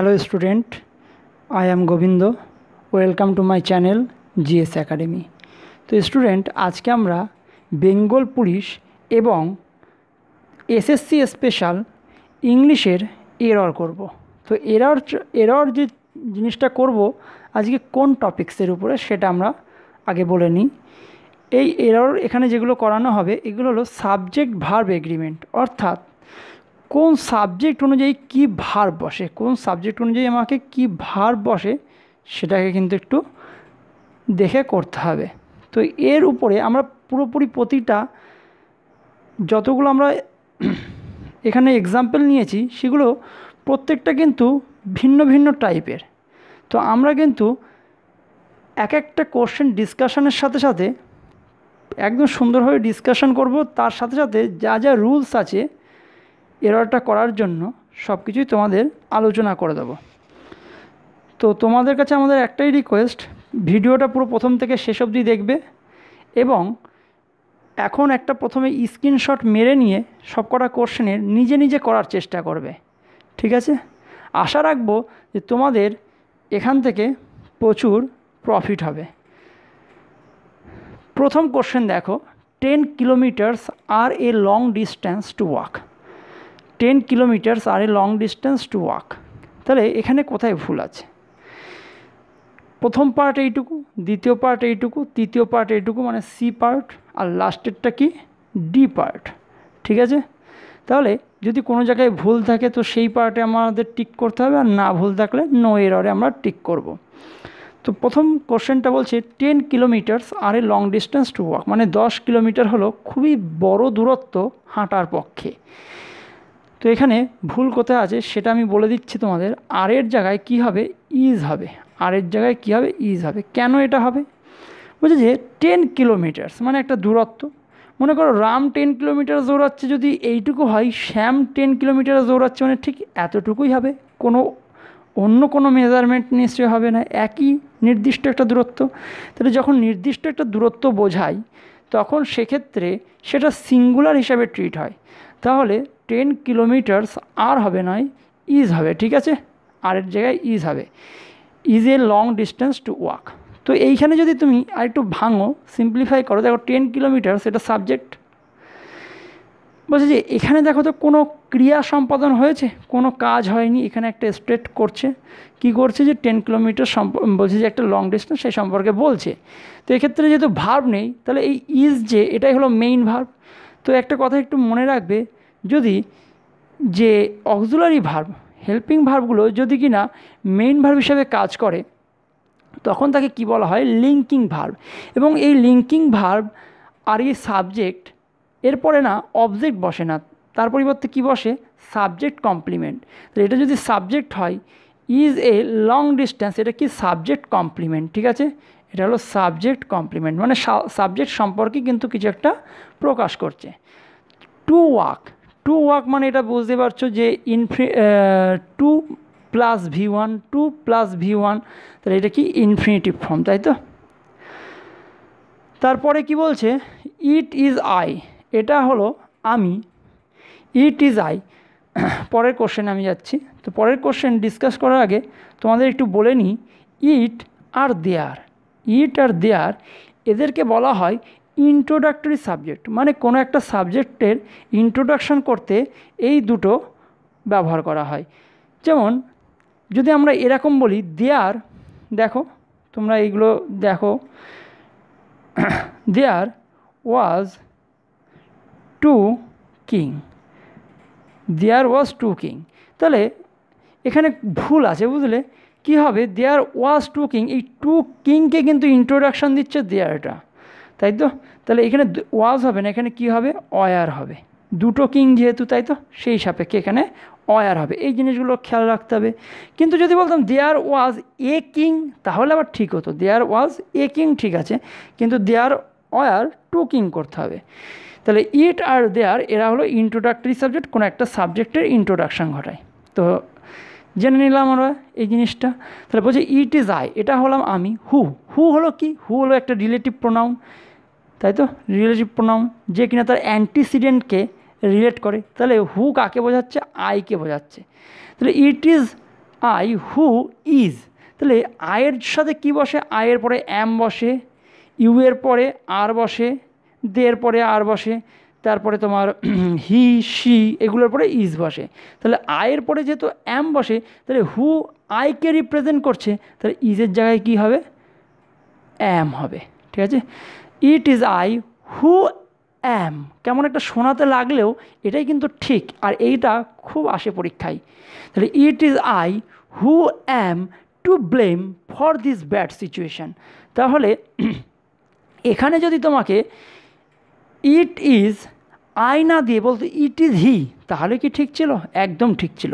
Hello student I am Gobinda welcome to my channel GS academy তো student আজকে আমরা Bengal police এবং SSC special ইংলিশের এরর করব। তো এরর এরর যে জিনিসটা করব আজকে কোন টপিক্সের উপরে সেটা আমরা আগে বলে নিই এই এরর এখানে যেগুলো করানো হবে এগুলো হলো সাবজেক্ট ভার্ব এগ্রিমেন্ট অর্থাৎ কোন সাবজেক্ট অনুযায়ী কি ভার বসে কোন সাবজেক্ট অনুযায়ী আমাকে কি ভার বসে সেটাকে কিন্তু একটু দেখে করতে হবে তো এর উপরে আমরা পুরোপুরি প্রতিটা যতগুলো আমরা এখানে এক্সাম্পল নিয়েছি সেগুলো প্রত্যেকটা কিন্তু ভিন্ন ভিন্ন টাইপের তো আমরা কিন্তু এক একটা কোশ্চেন ডিসকাশনের সাথে সাথে একদম সুন্দরভাবে ডিসকাশন করব তার সাথে সাথে যা যা রুলস আছে এররটা করার জন্য সব কিছুই তোমাদের আলোচনা করে দেবো তো তোমাদের কাছে আমাদের একটাই রিকোয়েস্ট ভিডিওটা পুরো প্রথম থেকে শেষ অবধি দেখবে এবং এখন একটা প্রথমে স্ক্রিনশট মেরে নিয়ে সবকটা কোশ্চেনের নিজে নিজে করার চেষ্টা করবে ঠিক আছে আশা রাখবো যে তোমাদের এখান থেকে প্রচুর প্রফিট হবে প্রথম কোশ্চেন দেখো ten kilometres are a long distance to walk ten kilometres are a long distance to walk তাহলে এখানে কোথায় ভুল আছে প্রথম পার্ট এইটুকু দ্বিতীয় পার্ট এইটুকু তৃতীয় পার্ট এইটুকু মানে সি পার্ট আর লাস্টেরটা কি ডি পার্ট ঠিক আছে তাহলে যদি কোনো জায়গায় ভুল থাকে তো সেই পার্টে আমাদের টিক করতে হবে আর না ভুল থাকলে নো এররে আমরা টিক করব। তো প্রথম কোশ্চেনটা বলছে ten kilometres are a long distance to walk মানে দশ কিলোমিটার হলো খুবই বড় দূরত্ব হাঁটার পক্ষে তো এখানে ভুল কোথায় আছে সেটা আমি বলে দিচ্ছি তোমাদের আরের জায়গায় কি হবে ইজ হবে আরের জায়গায় কি হবে ইজ হবে কেন এটা হবে বলছে যে টেন কিলোমিটার্স মানে একটা দূরত্ব মনে করো রাম টেন কিলোমিটার দৌড়াচ্ছে যদি এইটুকু হয় শ্যাম টেন কিলোমিটার দৌড়াচ্ছে মানে ঠিক এতটুকুই হবে কোনো অন্য কোনো মেজারমেন্ট নিশ্চয় হবে না একই নির্দিষ্ট একটা দূরত্ব তাহলে যখন নির্দিষ্ট একটা দূরত্ব বোঝায় তখন সেক্ষেত্রে সেটা সিঙ্গুলার হিসাবে ট্রিট হয় তাহলে টেন কিলোমিটার্স আর হবে নয় ইজ হবে ঠিক আছে আর এর জায়গায় ইজ হবে is a long distance to walk তো এইখানে যদি তুমি আর একটু ভাঙো সিম্পলিফাই করো দেখো টেন কিলোমিটার সেটা সাবজেক্ট বলছে যে এখানে দেখো তো কোনো ক্রিয়া সম্পাদন হয়েছে কোনো কাজ হয়নি এখানে একটা স্ট্রেট করছে কি করছে যে টেন কিলোমিটার সম্প বলছে যে একটা লং ডিস্টেন্স সেই সম্পর্কে বলছে তো এক্ষেত্রে যেহেতু ভার্ব নেই তাহলে এই ইজ যে এটাই হলো মেইন ভার্ব তো একটা কথা একটু মনে রাখবে যদি যে অক্সুলারি ভার্ব হেল্পিং ভার্বগুলো যদি কি না মেইন ভার্ব হিসাবে কাজ করে তখন তাকে কি বলা হয় লিঙ্কিং ভার্ব এবং এই লিঙ্কিং ভার্ব আর এই সাবজেক্ট এরপরে না অবজেক্ট বসে না তার পরিবর্তে কি বসে সাবজেক্ট কমপ্লিমেন্ট তাহলে এটা যদি সাবজেক্ট হয় ইজ এ লং ডিস্ট্যান্স এটা কি সাবজেক্ট কমপ্লিমেন্ট ঠিক আছে এটা হলো সাবজেক্ট কমপ্লিমেন্ট মানে সাবজেক্ট সম্পর্কে কিন্তু কিছু একটা প্রকাশ করছে টু ওয়াক টু ওয়াক মানে এটা বুঝতে পারছো যে ইনফি to plus V one to plus V one তাহলে এটা কি ইনফিনিটিভ ফর্ম তাই তো তারপরে কি বলছে ইট ইজ আই এটা হলো আমি ইট ইজ আই পরের কোশ্চেন আমি যাচ্ছি তো পরের কোশ্চেন ডিসকাস করার আগে তোমাদের একটু বলে নিই ইট আর দেয়ার ইট আর দেয়ার এদেরকে বলা হয় ইন্ট্রোডাক্টরি সাবজেক্ট মানে কোনো একটা সাবজেক্টের ইন্ট্রোডাকশন করতে এই দুটো ব্যবহার করা হয় যেমন যদি আমরা এরকম বলি দেয়ার দেখো তোমরা এইগুলো দেখো there was two king there was two king তাহলে এখানে ভুল আছে বুঝলে কি হবে দেয়ার ওয়াজ টু কিং এই টু কিংকে কিন্তু ইন্ট্রোডাকশান দিচ্ছে দেয়ারটা তাই তো তাহলে এখানে ওয়াজ হবে না এখানে কি হবে অয়ার হবে দুটো কিং যেহেতু তাই তো সেই সাপেক্ষে এখানে অয়ার হবে এই জিনিসগুলো খেয়াল রাখতে হবে কিন্তু যদি বলতাম দেয়ার ওয়াজ এ কিং তাহলে আবার ঠিক হতো দেয়ার ওয়াজ এ কিং ঠিক আছে কিন্তু দেয়ার অয়ার টু কিং করতে হবে তাহলে ইট আর দেয়ার এরা হলো ইন্ট্রোডাক্টরি সাবজেক্ট কোনো একটা সাবজেক্টের ইন্ট্রোডাকশান ঘটায় তো জেনে নিলাম আমরা এই জিনিসটা তাহলে বলছে ইট ইজ আই এটা হলাম আমি হু হু হলো কি হু হলো একটা রিলেটিভ প্রোনাউন তাই তো রিলেটিভ প্রোনাউন যে কিনা তার অ্যান্টিসিডেন্টকে রিলেট করে তাহলে হু কাকে বোঝাচ্ছে আইকে বোঝাচ্ছে তাহলে it is I who is তাহলে আয়ের সাথে কি বসে আয়ের পরে অ্যাম বসে ইউ এর পরে আর বসে দের পরে আর বসে তারপরে তোমার হি শি এগুলোর পরে ইজ বসে তাহলে আয়ের পরে যেহেতু অ্যাম বসে তাহলে হু আইকে রিপ্রেজেন্ট করছে তাহলে ইজের জায়গায় কি হবে অ্যাম হবে ঠিক আছে ইট ইজ আই হু অ্যাম কেমন একটা শোনাতে লাগলেও এটাই কিন্তু ঠিক আর এইটা খুব আসে পরীক্ষায় তাহলে it is I who am to blame for this bad situation তাহলে এখানে যদি তোমাকে ইট ইজ আয়না দিয়ে বলতো ইট ইজ হি তাহলে কি ঠিক ছিল একদম ঠিক ছিল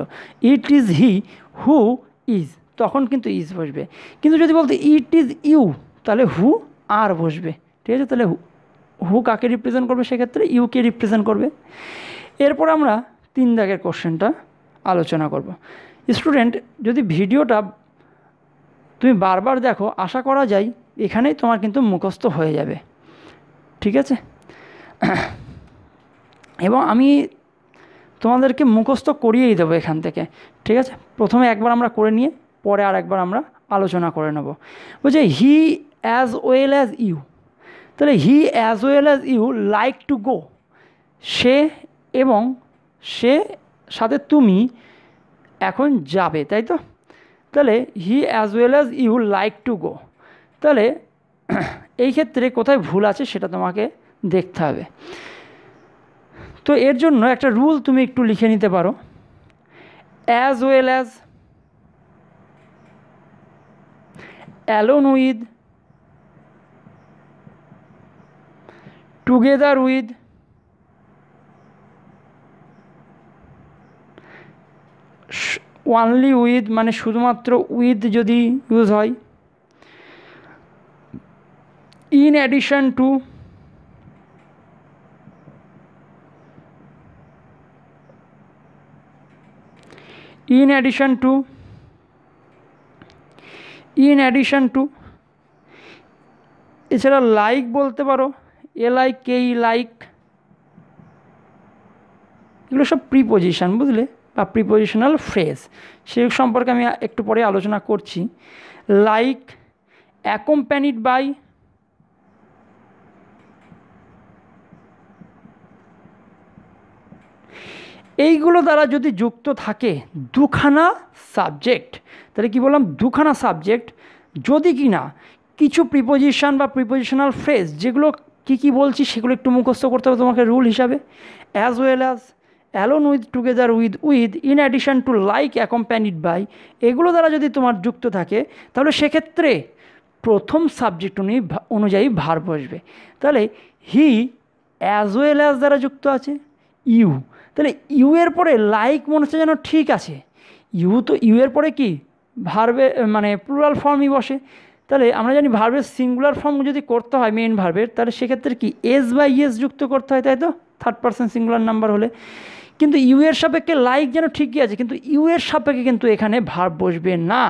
it is he who is তখন কিন্তু ইজ বসবে কিন্তু যদি বলতো ইট ইজ ইউ তাহলে হু আর বসবে ঠিক আছে তাহলে হু কাকে রিপ্রেজেন্ট করবে সেক্ষেত্রে ইউকে রিপ্রেজেন্ট করবে এরপর আমরা তিন দাগের কোশ্চেনটা আলোচনা করব স্টুডেন্ট যদি ভিডিওটা তুমি বারবার দেখো আশা করা যায় এখানেই তোমার কিন্তু মুখস্থ হয়ে যাবে ঠিক আছে এবং আমি তোমাদেরকে মুখস্থ করিয়েই দেবো এখান থেকে ঠিক আছে প্রথমে একবার আমরা করে নিয়ে পরে আর একবার আমরা আলোচনা করে নেব বলছে he as well as you তাহলে he as well as you like to go সে এবং সে সাথে তুমি এখন যাবে তাই তো তাহলে he as well as you like to go তাহলে এই ক্ষেত্রে কোথায় ভুল আছে সেটা তোমাকে দেখতে হবে তো এর জন্য একটা রুল তুমি একটু লিখে নিতে পারো as well as along with together with only with মানে শুধুমাত্র উইথ যদি ইউজ হয় in addition to in addition to in addition to এছাড়া লাইক বলতে পারো L I K E like এগুলো সব প্রিপোজিশন বুঝলে বা প্রিপোজিশনাল ফ্রেজ সে সম্পর্কে আমি একটু পরে আলোচনা করছি লাইক অ্যাকম্প্যানিড বাই এইগুলো দ্বারা যদি যুক্ত থাকে দুখানা সাবজেক্ট তাহলে কি বললাম দুখানা সাবজেক্ট যদি কি না কিছু প্রিপোজিশন বা প্রিপোজিশনাল ফ্রেজ যেগুলো কি কি বলছি সেগুলো একটু মুখস্থ করতে হবে তোমাকে রুল হিসাবে as well as along with together with with in addition to like accompanied by এগুলো দ্বারা যদি তোমার যুক্ত থাকে তাহলে সেক্ষেত্রে প্রথম সাবজেক্ট অনুযায়ী ভার বসবে তাহলে হি অ্যাজ ওয়েল অ্যাজ দ্বারা যুক্ত আছে ইউ তাহলে ইউ এর পরে লাইক মনে হচ্ছে যেন ঠিক আছে ইউ তো ইউ এর পরে কি ভার্বে মানে প্লুরাল ফর্মই বসে তাহলে আমরা জানি ভার্বের সিঙ্গুলার ফর্ম যদি করতে হয় মেন ভার্বের তাহলে সেক্ষেত্রে কি এস বা ইয়েস যুক্ত করতে হয় তাই তো থার্ড পার্সন সিঙ্গুলার নাম্বার হলে কিন্তু ইউ এর সাপেক্ষে লাইক যেন ঠিকই আছে কিন্তু ইউ এর সাপেক্ষে কিন্তু এখানে ভার বসবে না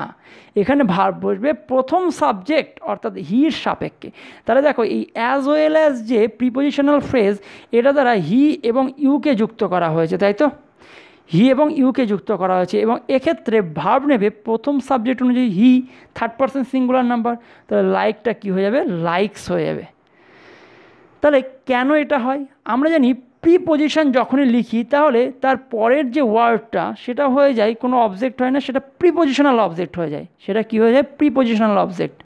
এখানে ভার বসবে প্রথম সাবজেক্ট অর্থাৎ হির সাপেক্ষে তাহলে দেখো এই অ্যাজ ওয়েল অ্যাজ যে প্রিপোজিশনাল ফ্রেজ এটা দ্বারা হি এবং ইউকে যুক্ত করা হয়েছে তাই তো হি এবং ইউকে যুক্ত করা হয়েছে এবং এক্ষেত্রে ভার্ব নেবে প্রথম সাবজেক্ট অনুযায়ী he third person singular number তাহলে লাইকটা কী হয়ে যাবে লাইকস হয়ে যাবে তাহলে কেন এটা হয় আমরা জানি প্রিপোজিশন যখনই লিখি তাহলে তার পরের যে ওয়ার্ডটা সেটা হয়ে যায় কোনো অবজেক্ট হয় না সেটা প্রিপোজিশনাল অবজেক্ট হয়ে যায় সেটা কী হয়ে যায় প্রিপোজিশনাল অবজেক্ট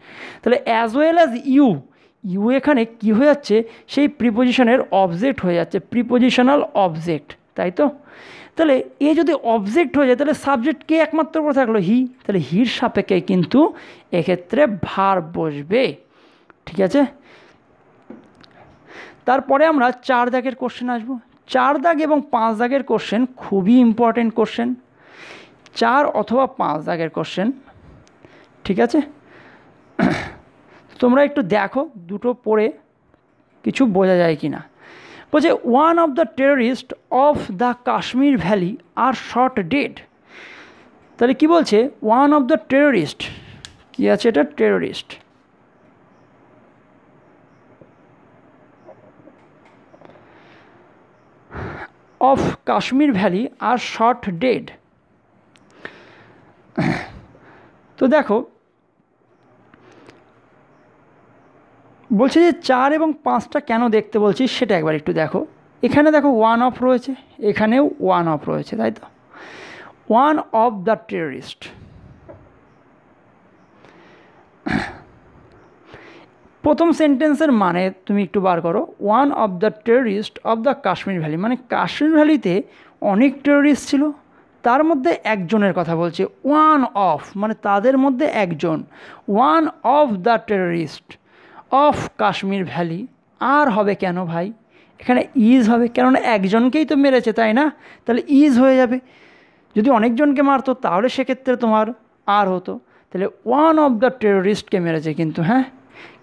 তাহলে as well as you you এখানে কী হয়ে যাচ্ছে সেই প্রিপোজিশনের অবজেক্ট হয়ে যাচ্ছে প্রিপোজিশনাল অবজেক্ট তাই তো তাহলে এ যদি অবজেক্ট হয়ে যায় তাহলে সাবজেক্ট কে একমাত্র করে থাকলো হি তাহলে হির সাপেক্ষে কিন্তু এক্ষেত্রে ভার বসবে ঠিক আছে তারপরে আমরা চার দাগের কোশ্চেন আসবো চার দাগ এবং পাঁচ দাগের কোশ্চেন খুবই ইম্পর্টেন্ট কোশ্চেন চার অথবা পাঁচ দাগের কোশ্চেন ঠিক আছে তোমরা একটু দেখো দুটো পড়ে কিছু বোঝা যায় কি না বলছে one of the terrorist of the Kashmir valley are shot dead তাহলে কি বলছে ওয়ান অফ দ্য টেররিস্ট কী আছে এটা terrorist of Kashmir valley are shot dead তো দেখো বলছে যে চার এবং পাঁচটা কেন দেখতে বলছি সেটা একবার একটু দেখো এখানে দেখো ওয়ান অফ রয়েছে এখানেও ওয়ান অফ রয়েছে তাই তো ওয়ান অফ দ্য টেররিস্ট প্রথম সেন্টেন্সের মানে তুমি একটু বার করো one of the terrorist of the Kashmir valley মানে কাশ্মীর ভ্যালিতে অনেক টেরিস্ট ছিল তার মধ্যে একজনের কথা বলছে ওয়ান অফ মানে তাদের মধ্যে একজন one of the terrorist of Kashmir valley are হবে কেন ভাই এখানে ইজ হবে কেননা একজনকেই তো মেরেছে তাই না তাহলে ইজ হয়ে যাবে যদি অনেকজনকে মারতো তাহলে সেক্ষেত্রে তোমার আর হতো তাহলে ওয়ান অফ দ্য টেররিস্টকে মেরেছে কিন্তু হ্যাঁ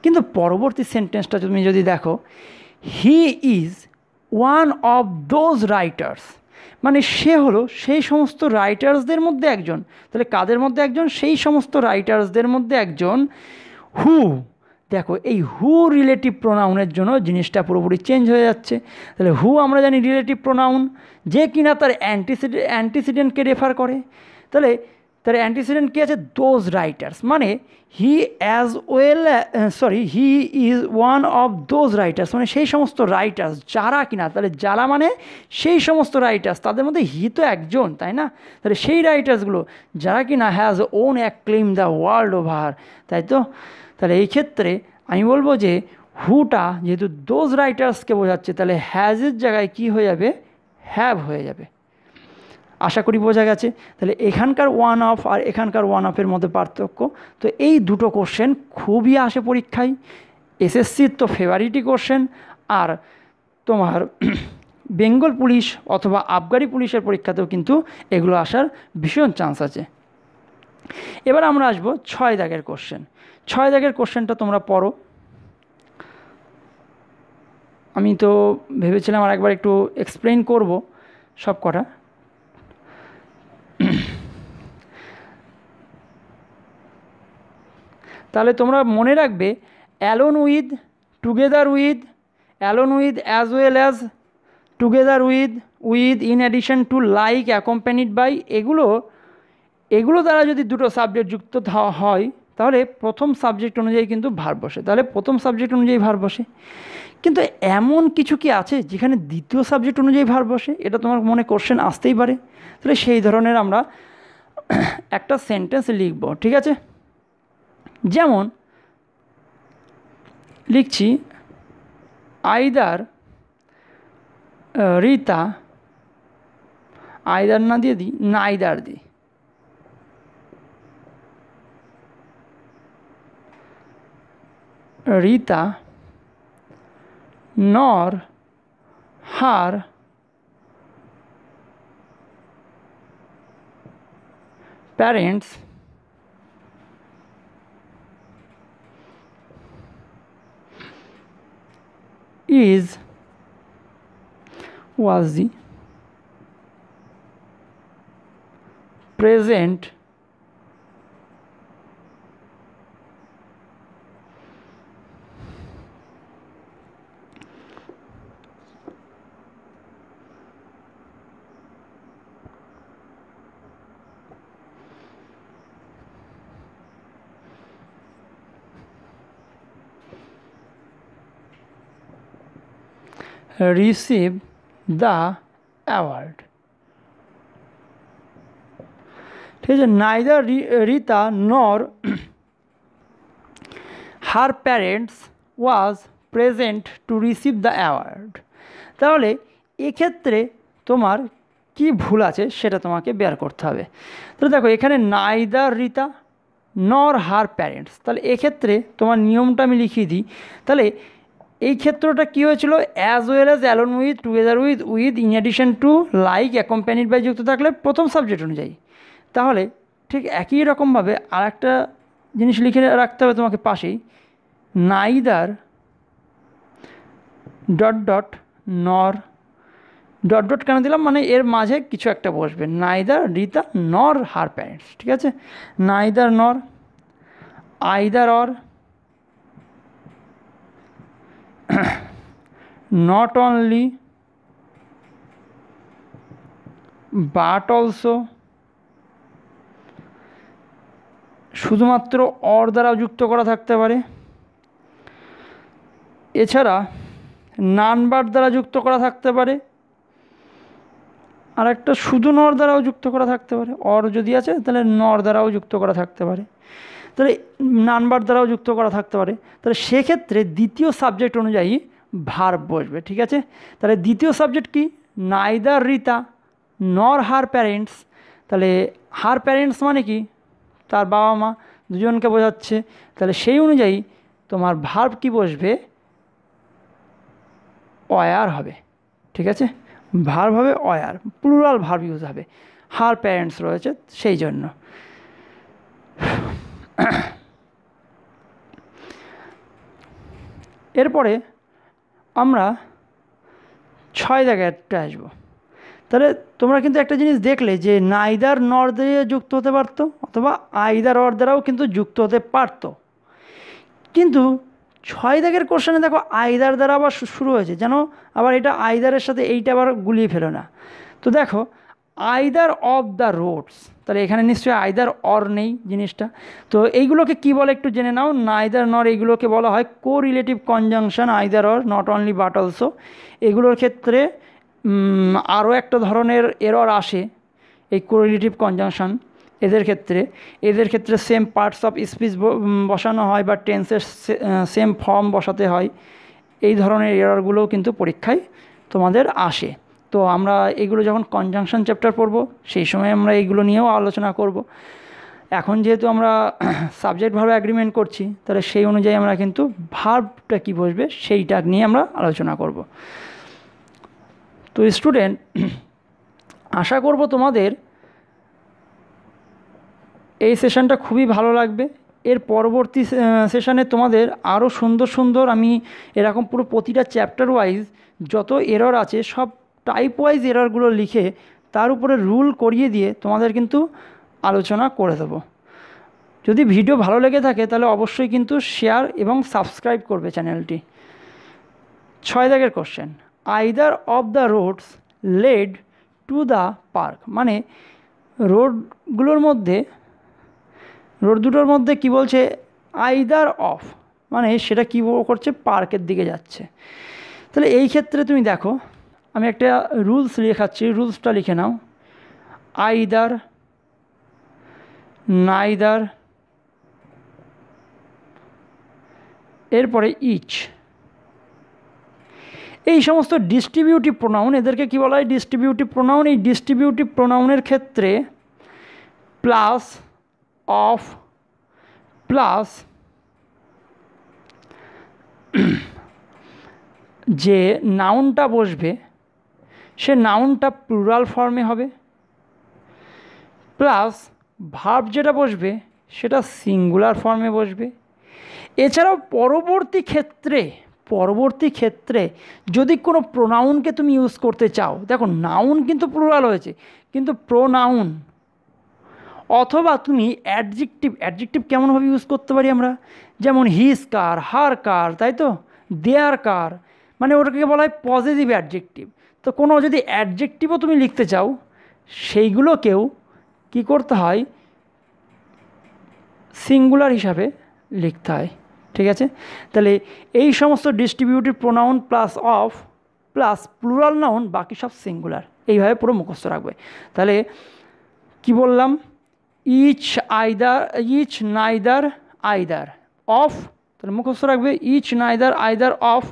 কিন্তু পরবর্তী সেন্টেন্সটা তুমি যদি দেখো he is one of those writers মানে সে হলো সেই সমস্ত রাইটার্সদের মধ্যে একজন তাহলে কাদের মধ্যে একজন সেই সমস্ত রাইটার্সদের মধ্যে একজন হু দেখো এই হু রিলেটিভ প্রোনাউনের জন্য জিনিসটা পুরোপুরি চেঞ্জ হয়ে যাচ্ছে তাহলে হু আমরা জানি রিলেটিভ প্রোনাউন যে কিনা তার অ্যান্টিসিডেন্ট অ্যান্টিসিডেন্টকে রেফার করে তাহলে তার অ্যান্টিসিডেন্ট কী আছে দোজ রাইটার্স মানে he as well sorry he is one of those writers মানে সেই সমস্ত রাইটার্স যারা কিনা তাহলে যারা মানে সেই সমস্ত রাইটার্স তাদের মধ্যে হি তো একজন তাই না তাহলে সেই রাইটার্সগুলো যারা কিনা has won acclaim the world over তাই তো তাহলে এই ক্ষেত্রে আমি বলবো যে হুটা যেহেতু দোজ রাইটার্সকে বোঝাচ্ছে তাহলে হ্যাজের জায়গায় কি হয়ে যাবে হ্যাভ হয়ে যাবে আশা করি বোঝা গেছে তাহলে এখানকার ওয়ান অফ আর এখানকার ওয়ান অফের মধ্যে পার্থক্য তো এই দুটো কোশ্চেন খুবই আসে পরীক্ষায় এসএসসির তো ফেভারিটি কোশ্চেন আর তোমার বেঙ্গল পুলিশ অথবা আবগারি পুলিশের পরীক্ষাতেও কিন্তু এগুলো আসার ভীষণ চান্স আছে এবার আমরা আসবো ছয় দাগের কোশ্চেন ছয় দাগের কোশ্চেনটা তোমরা পড়ো আমি তো ভেবেছিলাম আর একবার একটু এক্সপ্লেন করব সব কটা তাহলে তোমরা মনে রাখবে along with together with along with as well as together with with in addition to like accompanied by এগুলো এগুলো দ্বারা যদি দুটো সাবজেক্ট যুক্ত হয় তাহলে প্রথম সাবজেক্ট অনুযায়ী কিন্তু ভার বসে তাহলে প্রথম সাবজেক্ট অনুযায়ী ভার বসে কিন্তু এমন কিছু কি আছে যেখানে দ্বিতীয় সাবজেক্ট অনুযায়ী ভার বসে এটা তোমার মনে কোশ্চেন আসতেই পারে তাহলে সেই ধরনের আমরা একটা সেন্টেন্স লিখব ঠিক আছে যেমন লিখছি আইদার রীতা আইদার না দিয়ে দিই নাইদার দিই Rita nor her parents is was the present receive the award. Neither Rita nor her parents was present to receive the award. তাহলে এক্ষেত্রে তোমার কি ভুল আছে সেটা তোমাকে বের করতে হবে তাহলে দেখো এখানে নাইদার রিতা নর হার প্যারেন্টস তাহলে এক্ষেত্রে তোমার নিয়মটা আমি লিখিয়ে দিই তাহলে এই ক্ষেত্রটা কী হয়েছিল as well as along with together with with in addition to like accompanied by যুক্ত থাকলে প্রথম সাবজেক্ট অনুযায়ী তাহলে ঠিক একই রকমভাবে আর একটা জিনিস লিখে রাখতে হবে তোমাকে পাশেই neither dot dot nor dot dot কেন দিলাম মানে এর মাঝে কিছু একটা বসবে নাইদার রিতা নর হার প্যারেন্টস ঠিক আছে neither nor either or not only but also শুধুমাত্র অর দ্বারা যুক্ত করা থাকতে পারে এছাড়া নানবার দ্বারা যুক্ত করা থাকতে পারে আর একটা শুধু নর দ্বারাও যুক্ত করা থাকতে পারে অর যদি আছে তাহলে নর দ্বারাও যুক্ত করা থাকতে পারে তাহলে নাম্বার দ্বারাও যুক্ত করা থাকতে পারে তাহলে সেক্ষেত্রে দ্বিতীয় সাবজেক্ট অনুযায়ী ভার বসবে ঠিক আছে তাহলে দ্বিতীয় সাবজেক্ট কি নাইদার রিতা নর হার প্যারেন্টস তাহলে হার প্যারেন্টস মানে কি তার বাবা মা দুজনকে বোঝাচ্ছে তাহলে সেই অনুযায়ী তোমার ভার্ব কি বসবে অয়ার হবে ঠিক আছে ভার্ব হবে অয়ার প্লুরাল ভার্ব ইউজ হবে হার প্যারেন্টস রয়েছে সেই জন্য এরপরে আমরা ছয় জায়গাটা আসবো তাহলে তোমরা কিন্তু একটা জিনিস দেখলে যে নাইদার নর দিয়ে যুক্ত হতে পারতো অথবা আইদার অর দ্বারাও কিন্তু যুক্ত হতে পারতো কিন্তু ছয় দাগের কোশ্চেনে দেখো আইদার দ্বারা আবার শুরু হয়েছে যেন আবার এটা আইদারের সাথে এইটা আবার গুলিয়ে ফেলো না তো দেখো আইদার অফ দ্য রোডস তাহলে এখানে নিশ্চয়ই আইদার অর নেই জিনিসটা তো এইগুলোকে কি বলে একটু জেনে নাও না আইদার নর এইগুলোকে বলা হয় co relative conjunction either or not only but also এগুলোর ক্ষেত্রে আরও একটা ধরনের এরর আসে এই কোরিলেটিভ কনজাংশন এদের ক্ষেত্রে এদের ক্ষেত্রে সেম পার্টস অফ স্পিচ বসানো হয় বা টেন্সের সেম ফর্ম বসাতে হয় এই ধরনের এররগুলোও কিন্তু পরীক্ষায় তোমাদের আসে তো আমরা এগুলো যখন কনজাংশন চ্যাপ্টার পড়ব সেই সময় আমরা এইগুলো নিয়েও আলোচনা করব এখন যেহেতু আমরা সাবজেক্ট ভাবে অ্যাগ্রিমেন্ট করছি তাহলে সেই অনুযায়ী আমরা কিন্তু ভার্বটা কী বসবে সেইটা নিয়ে আমরা আলোচনা করব তো স্টুডেন্ট আশা করব তোমাদের এই সেশনটা খুবই ভালো লাগবে এর পরবর্তী সেশানে তোমাদের আরও সুন্দর সুন্দর আমি এরকম পুরো প্রতিটা চ্যাপ্টার ওয়াইজ যত এরর আছে সব টাইপ ওয়াইজ এরারগুলো লিখে তার উপরে রুল করিয়ে দিয়ে তোমাদের কিন্তু আলোচনা করে দেবো যদি ভিডিও ভালো লেগে থাকে তাহলে অবশ্যই কিন্তু শেয়ার এবং সাবস্ক্রাইব করবে চ্যানেলটি ছয় দাগের question either of the roads led to the park মানে রোডগুলোর মধ্যে রোড দুটোর মধ্যে কি বলছে আইদার অফ মানে সেটা কী করছে পার্কের দিকে যাচ্ছে তাহলে এই ক্ষেত্রে তুমি দেখো আমি একটা রুলস লেখাচ্ছি রুলসটা লিখে নাও আইদার নাইদার এরপরে ইচ এই সমস্ত ডিস্ট্রিবিউটিভ প্রোনাউন এদেরকে কী বলা হয় ডিস্ট্রিবিউটিভ প্রোনাউন এই ডিস্ট্রিবিউটিভ প্রোনাউনের ক্ষেত্রে প্লাস অফ প্লাস যে নাউনটা বসবে সে নাউনটা প্লুরাল ফর্মে হবে প্লাস ভাব যেটা বসবে সেটা সিঙ্গুলার ফর্মে বসবে এছাড়াও পরবর্তী ক্ষেত্রে পরবর্তী ক্ষেত্রে যদি কোনো প্রোনাউনকে তুমি ইউজ করতে চাও দেখো নাউন কিন্তু প্লুরাল হয়েছে কিন্তু প্রোনাউন অথবা তুমি অ্যাডজেক্টিভ অ্যাডজেক্টিভ কেমনভাবে ইউজ করতে পারি আমরা যেমন হিস কার হার কার তাই তো দেয়ার কার মানে ওটাকে বলা হয় পজিটিভ অ্যাডজেক্টিভ তো কোনো যদি অ্যাডজেক্টিভও তুমি লিখতে চাও সেইগুলোকেও কি করতে হয় সিঙ্গুলার হিসাবে লিখতে হয় ঠিক আছে তাহলে এই সমস্ত distributive pronoun plus of plus plural noun বাকি সব সিঙ্গুলার এইভাবে পুরো মুখস্থ রাখবে তাহলে কি বললাম each either each neither either of তাহলে মুখস্থ রাখবে each neither either of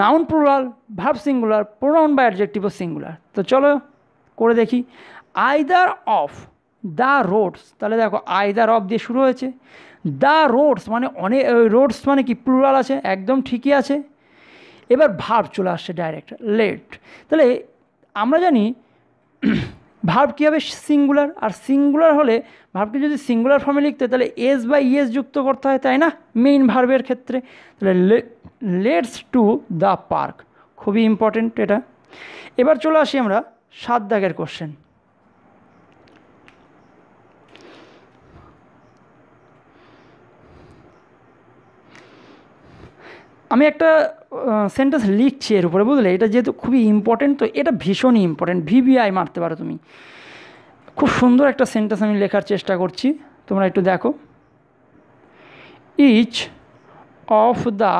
noun plural verb singular pronoun বা অ্যাডজেক্টিভ সিঙ্গুলার তো চলো করে দেখি আইদার অফ দ্য রোডস তাহলে দেখো আইদার অফ দিয়ে শুরু হয়েছে দ্য রোডস মানে অনেক রোডস মানে কি প্লুরাল আছে একদম ঠিকই আছে এবার ভার্ব চলে আসছে ডাইরেক্ট লেট তাহলে আমরা জানি ভার্ব কী হবে সিঙ্গুলার আর সিঙ্গুলার হলে ভার্বকে যদি সিঙ্গুলার ফর্মে লিখতে তাহলে এস বা ইএস যুক্ত করতে হয় তাই না মেইন ভার্বের ক্ষেত্রে তাহলে লেটস টু দ্য পার্ক খুবই ইম্পর্টেন্ট এটা এবার চলে আসি আমরা সাত দাগের কোশ্চেন আমি একটা সেন্টেন্স লিখছি এর উপরে বুঝলে এটা যেহেতু খুবই ইম্পর্টেন্ট তো এটা ভীষণই ইম্পর্টেন্ট ভিভিআই মারতে পারো তুমি খুব সুন্দর একটা সেন্টেন্স আমি লেখার চেষ্টা করছি তোমরা একটু দেখো each of the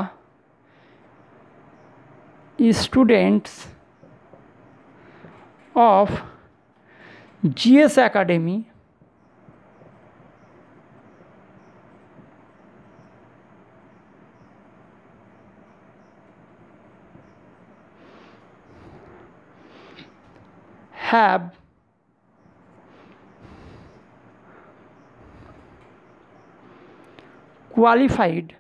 students of GS academy have qualified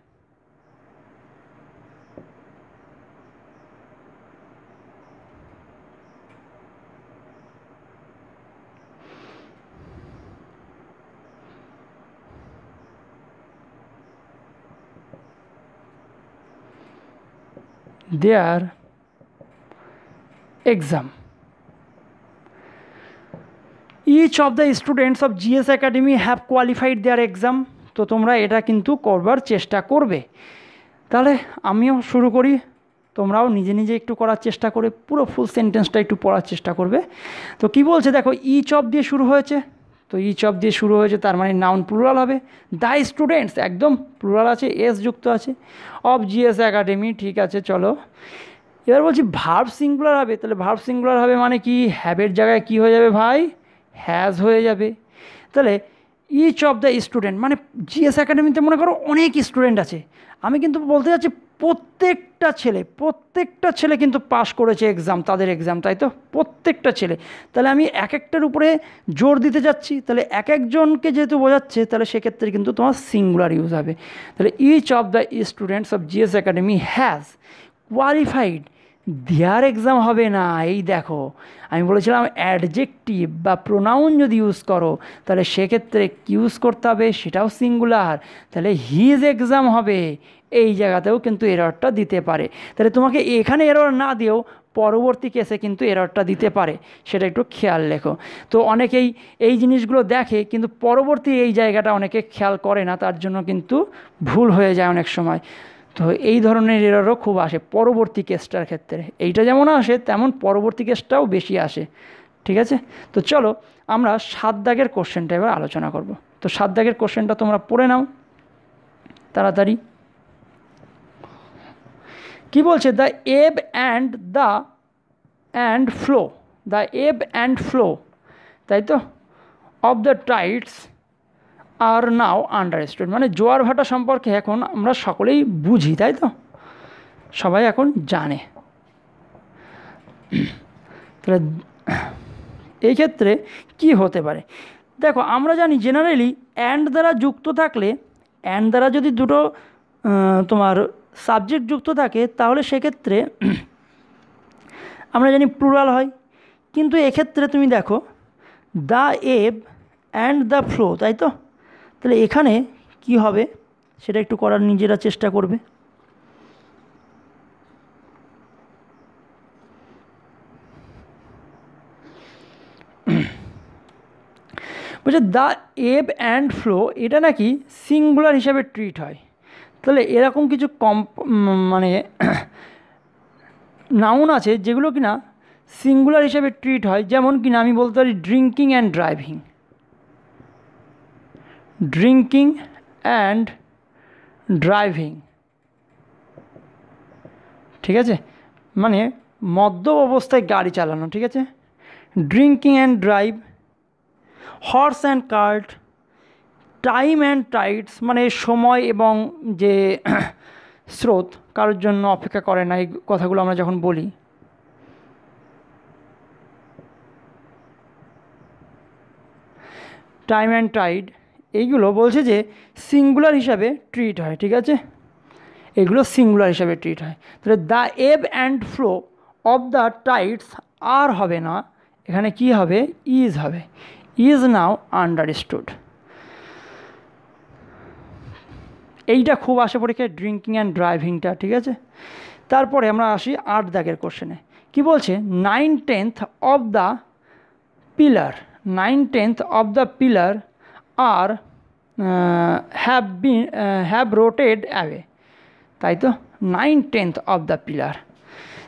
their exam. Each of the students of GS academy have qualified their exam তো তোমরা এটা কিন্তু করবার চেষ্টা করবে তাহলে আমিও শুরু করি তোমরাও নিজে নিজে একটু করার চেষ্টা করে পুরো ফুল সেন্টেন্সটা একটু পড়ার চেষ্টা করবে তো কি বলছে দেখো ইচ অফ দিয়ে শুরু হয়েছে তো ইচ অফ দিয়ে শুরু হয়েছে তার মানে নাউন প্লুরাল হবে দ্য স্টুডেন্টস একদম প্লুরাল আছে এস যুক্ত আছে অফ জিএস একাডেমি ঠিক আছে চলো এবার বলছি ভার্ভ সিঙ্গুলার হবে তাহলে ভার্ভ সিঙ্গুলার হবে মানে কি হ্যাবের জায়গায় কি হয়ে যাবে ভাই হ্যাজ হয়ে যাবে তাহলে ইচ অফ দ্য স্টুডেন্ট মানে জিএস একাডেমিতে মনে করো অনেক স্টুডেন্ট আছে আমি কিন্তু বলতে চাচ্ছি প্রত্যেকটা ছেলে প্রত্যেকটা ছেলে কিন্তু পাশ করেছে এক্সাম তাদের এক্সাম তাই তো প্রত্যেকটা ছেলে তাহলে আমি এক একটার উপরে জোর দিতে যাচ্ছি তাহলে এক একজনকে যেহেতু বোঝাচ্ছে তাহলে সেক্ষেত্রে কিন্তু তোমার সিঙ্গুলার ইউজ হবে তাহলে each of the students of GS academy has qualified their exam হবে না এই দেখো আমি বলেছিলাম অ্যাডজেক্টিভ বা প্রোনাউন যদি ইউজ করো তাহলে সেক্ষেত্রে ইউজ করতে হবে সেটাও সিঙ্গুলার তাহলে হিজ এক্সাম হবে এই জায়গাতেও কিন্তু এররটা দিতে পারে তাহলে তোমাকে এখানে এরর না দিয়েও পরবর্তী কেসে কিন্তু এররটা দিতে পারে সেটা একটু খেয়াল রেখো তো অনেকেই এই জিনিসগুলো দেখে কিন্তু পরবর্তী এই জায়গাটা অনেকে খেয়াল করে না তার জন্য কিন্তু ভুল হয়ে যায় অনেক সময় তো এই ধরনের এরারও খুব আসে পরবর্তী কেসটার ক্ষেত্রে এইটা যেমন আসে তেমন পরবর্তী কেসটাও বেশি আসে ঠিক আছে তো চলো আমরা সাত দাগের কোশ্চেনটা এবার আলোচনা করব তো সাত দাগের কোশ্চেনটা তোমরা পড়ে নাও তাড়াতাড়ি কি বলছে the ebb and the and flow the ebb and flow তাই তো of the tides are now understood মানে জোয়ার ভাটা সম্পর্কে এখন আমরা সকলেই বুঝি তাই তো সবাই এখন জানে তাহলে এই ক্ষেত্রে কি হতে পারে দেখো আমরা জানি জেনারেলি অ্যান্ড দ্বারা যুক্ত থাকলে অ্যান্ড দ্বারা যদি দুটো তোমার সাবজেক্ট যুক্ত থাকে তাহলে সেক্ষেত্রে আমরা জানি প্লুরাল হয় কিন্তু এক্ষেত্রে তুমি দেখো the ebb and the flow তাই তো তাহলে এখানে কি হবে সেটা একটু করার নিজেরা চেষ্টা করবে বলছে দ্য এব অ্যান্ড ফ্লো এটা নাকি সিঙ্গুলার হিসাবে ট্রিট হয় তাহলে এরকম কিছু কম মানে নাউন আছে যেগুলো কিনা সিঙ্গুলার হিসাবে ট্রিট হয় যেমন কিনা আমি বলতে পারি drinking and driving drinking and driving ঠিক আছে মানে মদ্য অবস্থায় গাড়ি চালানো ঠিক আছে drinking and drive horse and cart time and tides মানে সময় এবং যে স্রোত কারোর জন্য অপেক্ষা করে না এই কথাগুলো আমরা যখন বলি টাইম অ্যান্ড টাইড এইগুলো বলছে যে সিঙ্গুলার হিসাবে ট্রিট হয় ঠিক আছে এগুলো সিঙ্গুলার হিসাবে ট্রিট হয় তাহলে the ebb and flow of the tides are হবে না এখানে কি হবে ইজ হবে ইজ নাও আন্ডারস্টুড এইটা খুব আসে পরীক্ষায় ড্রিঙ্কিং অ্যান্ড ড্রাইভিংটা ঠিক আছে তারপরে আমরা আসি আট দাগের কোশ্চেনে কি বলছে nine tenth of the pillar nine tenth of the pillar are have been have rotted away তাই তো nine tenth of the pillar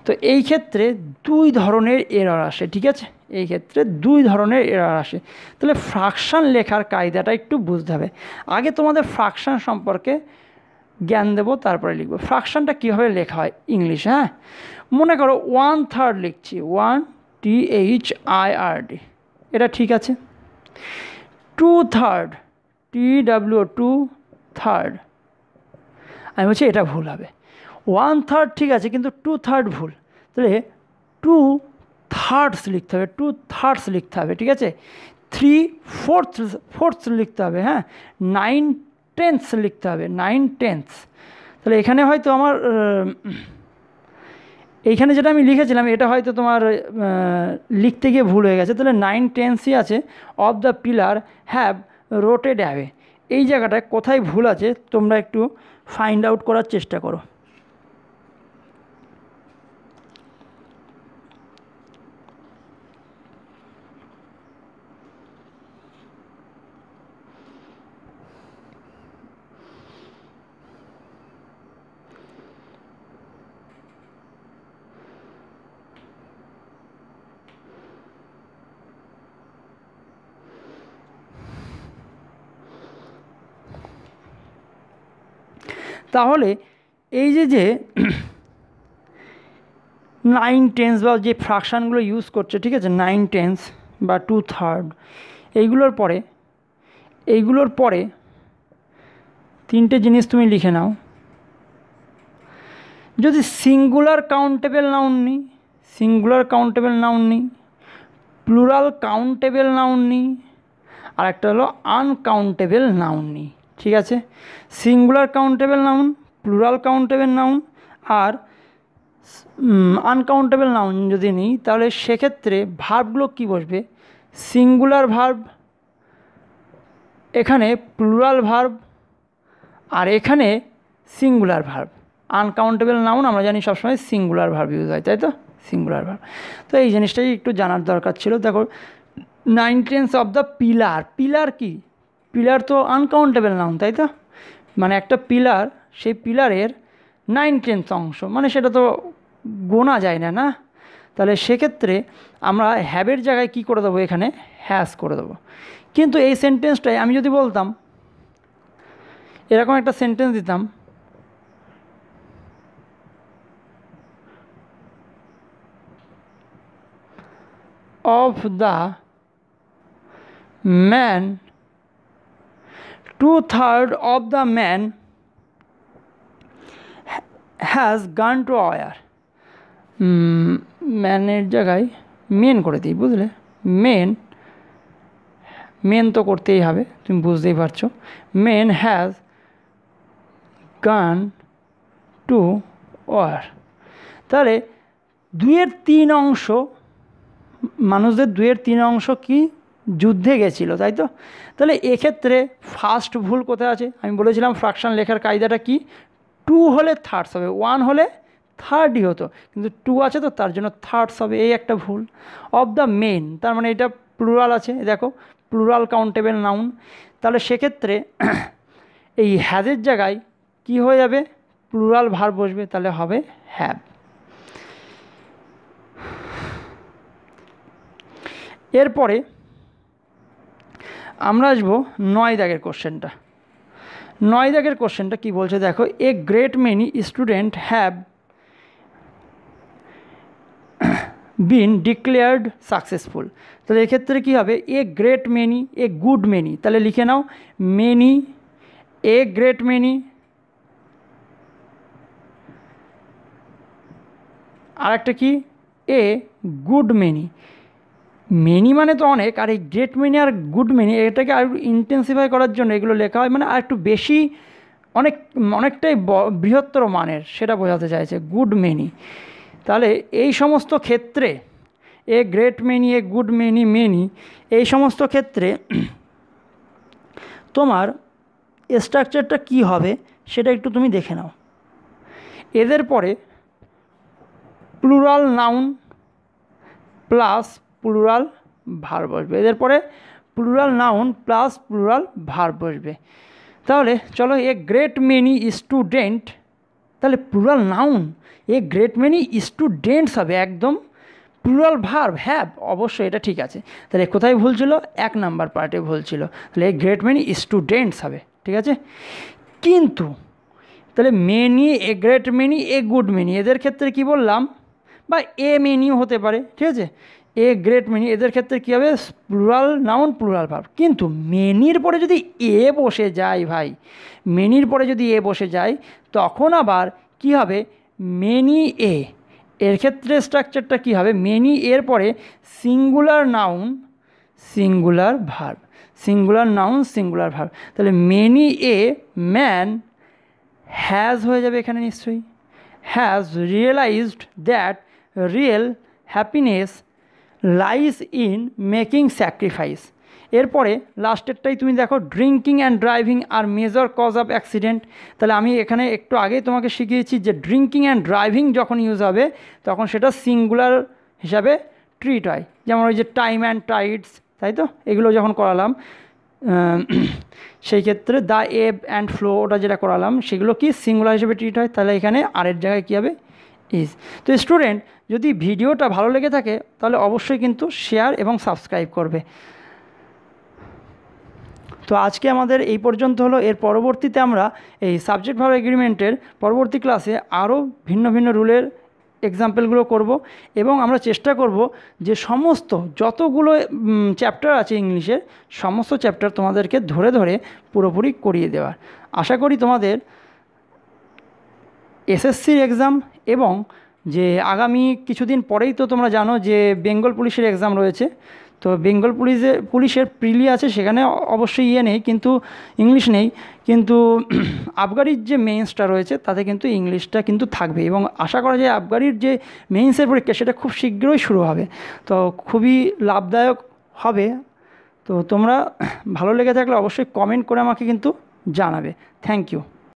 তো এই ক্ষেত্রে দুই ধরনের এরর আসে ঠিক আছে এই ক্ষেত্রে দুই ধরনের এরর আসে তাহলে ফ্রাকশান লেখার কায়দাটা একটু বুঝতে হবে আগে তোমাদের ফ্রাকশান সম্পর্কে জ্ঞান দেবো তারপরে লিখবো ফ্রাকশানটা কীভাবে লেখা হয় ইংলিশে হ্যাঁ মনে করো ওয়ান থার্ড লিখছি one T H I R D এটা ঠিক আছে two third T W two third আমি বলছি এটা ভুল হবে ওয়ান থার্ড ঠিক আছে কিন্তু টু থার্ড ভুল তাহলে টু থার্ডস লিখতে হবে টু থার্ডস লিখতে হবে ঠিক আছে থ্রি ফোর্থ ফোর্থস লিখতে হবে হ্যাঁ নাইন টেন্থস লিখতে হবে নাইন টেন্থস তাহলে এখানে হয়তো আমার এইখানে যেটা আমি লিখেছিলাম এটা হয়তো তোমার লিখতে গিয়ে ভুল হয়ে গেছে তাহলে নাইন টেন্সই আছে of the pillar have rotted হ্যাভে এই জায়গাটায় কোথায় ভুল আছে তোমরা একটু ফাইন্ড আউট করার চেষ্টা করো তাহলে এই যে যে নাইন টেন্স বা যে ফ্রাকশানগুলো ইউজ করছে ঠিক আছে নাইন টেন্স বা টু থার্ড এইগুলোর পরে এইগুলোর পরে তিনটে জিনিস তুমি লিখে নাও যদি সিঙ্গুলার কাউন্টেবল নাউন নিই সিঙ্গুলার কাউন্টেবল নাউন নিই প্লুরাল কাউন্টেবল নাউন নিই আর একটা হলো আনকাউন্টেবল নাউন নিই ঠিক আছে singular countable noun plural countable noun আর আনকাউন্টেবল নাউন যদি নিই তাহলে সেক্ষেত্রে ভার্বগুলো কি বসবে সিঙ্গুলার ভার্ব এখানে প্লুরাল ভার্ব আর এখানে সিঙ্গুলার ভার্ব আনকাউন্টেবল নাউন আমরা জানি সবসময় সিঙ্গুলার ভার্ব ইউজ হয় তাই তো সিঙ্গুলার ভার্ব তো এই জিনিসটাই একটু জানার দরকার ছিল দেখো nine tenths of the pillar pillar কি পিলার তো আনকাউন্টেবল নাউন তাই তো মানে একটা পিলার সেই পিলারের নাইন টেন্থ অংশ মানে সেটা তো গোনা যায় না না তাহলে সেক্ষেত্রে আমরা হ্যাবের জায়গায় কি করে দেবো এখানে হ্যাস করে দেবো কিন্তু এই সেন্টেন্সটাই আমি যদি বলতাম এরকম একটা সেন্টেন্স দিতাম of the man two third of the man has gone to wire ম্যানের জায়গায় মেন করে দিই বুঝলে মেন মেন তো করতেই হবে তুমি বুঝতেই পারছো men has gone to war তাহলে দুয়ের তিন অংশ মানুষদের দুয়ের তিন অংশ কি যুদ্ধে গেছিল তাই তো তাহলে এক্ষেত্রে ফার্স্ট ভুল কোথায় আছে আমি বলেছিলাম ফ্রাকশান লেখার কায়দাটা কি টু হলে থার্ডস হবে ওয়ান হলে থার্ডই হতো কিন্তু টু আছে তো তার জন্য থার্ডস হবে এই একটা ভুল অফ দ্য মেন তার মানে এটা প্লুরাল আছে দেখো প্লুরাল কাউন্টেবল নাউন তাহলে সেক্ষেত্রে এই হ্যাজের জায়গায় কি হয়ে যাবে প্লুরাল ভার বসবে তাহলে হবে হ্যাব এরপরে আমরা আসবো নয় দাগের কোশ্চেনটা নয় দাগের কোশ্চেনটা কি বলছে দেখো a great many student have been declared successful তাহলে এক্ষেত্রে কী হবে a great many a good many তাহলে লিখে নাও মেনি এ গ্রেট মেনি আরেকটা কি এ গুড মেনি মেনি মানে তো অনেক আর এই গ্রেট মেনি আর গুড মেনি এটাকে আর একটু ইন্টেন্সিফাই করার জন্য এগুলো লেখা হয় মানে আর একটু বেশি অনেক অনেকটাই বৃহত্তর মানের সেটা বোঝাতে চাইছে গুড মেনি তাহলে এই সমস্ত ক্ষেত্রে a great many a good many many এই সমস্ত ক্ষেত্রে তোমার স্ট্রাকচারটা কি হবে সেটা একটু তুমি দেখে নাও এদের পরে প্লুরাল নাউন প্লাস প্লুরাল ভার বসবে এদের পরে প্লুরাল নাউন প্লাস প্লুরাল ভার বসবে তাহলে চলো এ গ্রেট মেনি স্টুডেন্ট তাহলে plural noun a great many students হবে একদম প্লুরাল ভার্ব হ্যাব অবশ্যই এটা ঠিক আছে তাহলে কোথায় ভুল ছিল এক নাম্বার পার্টে ভুল ছিল তাহলে এ গ্রেট মেনি স্টুডেন্টস হবে ঠিক আছে কিন্তু তাহলে many a great many a good many এদের ক্ষেত্রে কি বললাম বা এ মেনিও হতে পারে ঠিক আছে এ গ্রেট মেনি এদের ক্ষেত্রে কী হবে প্লুরাল নাউন প্লুরাল ভাব কিন্তু মেনির পরে যদি এ বসে যায় ভাই মেনির পরে যদি এ বসে যায় তখন আবার কি হবে মেনি এ এর ক্ষেত্রে স্ট্রাকচারটা কি হবে মেনি এর পরে singular noun singular verb singular noun singular verb তাহলে মেনি এ ম্যান হ্যাজ হয়ে যাবে এখানে নিশ্চয়ই has realized that real happiness lies in making sacrifice এরপরে লাস্টেরটাই তুমি দেখো drinking and driving are major cause of accident তাহলে আমি এখানে একটু আগেই তোমাকে শিখিয়েছি যে ড্রিঙ্কিং অ্যান্ড ড্রাইভিং যখন ইউজ হবে তখন সেটা সিঙ্গুলার হিসাবে ট্রিট হয় যেমন ওই যে টাইম অ্যান্ড টাইটস তাই তো এগুলো যখন করালাম সেই ক্ষেত্রে দ্য এব অ্যান্ড ফ্লো ওটা যেটা করালাম সেগুলো কি সিঙ্গুলার হিসেবে ট্রিট হয় তাহলে এখানে আরের জায়গায় কী হবে ইজ তো স্টুডেন্ট যদি ভিডিওটা ভালো লেগে থাকে তাহলে অবশ্যই কিন্তু শেয়ার এবং সাবস্ক্রাইব করবে তো আজকে আমাদের এই পর্যন্ত হলো এর পরবর্তীতে আমরা এই সাবজেক্ট ভাব এগ্রিমেন্টের পরবর্তী ক্লাসে আরও ভিন্ন ভিন্ন রুলের এক্সাম্পলগুলো করব এবং আমরা চেষ্টা করব যে সমস্ত যতগুলো চ্যাপ্টার আছে ইংলিশের সমস্ত চ্যাপ্টার তোমাদেরকে ধরে ধরে পুরোপুরি করিয়ে দেওয়ার আশা করি তোমাদের এসএসসির এক্সাম এবং যে আগামী কিছুদিন পরেই তো তোমরা জানো যে বেঙ্গল পুলিশের এক্সাম রয়েছে তো বেঙ্গল পুলিশে পুলিশের প্রিলি আছে সেখানে অবশ্যই ইয়ে নেই কিন্তু ইংলিশ নেই কিন্তু আবগারির যে মেইনসটা রয়েছে তাতে কিন্তু ইংলিশটা কিন্তু থাকবে এবং আশা করা যায় আবগারির যে মেইনসের পরীক্ষা সেটা খুব শীঘ্রই শুরু হবে তো খুবই লাভদায়ক হবে তো তোমরা ভালো লেগে থাকলে অবশ্যই কমেন্ট করে আমাকে কিন্তু জানাবে থ্যাংক ইউ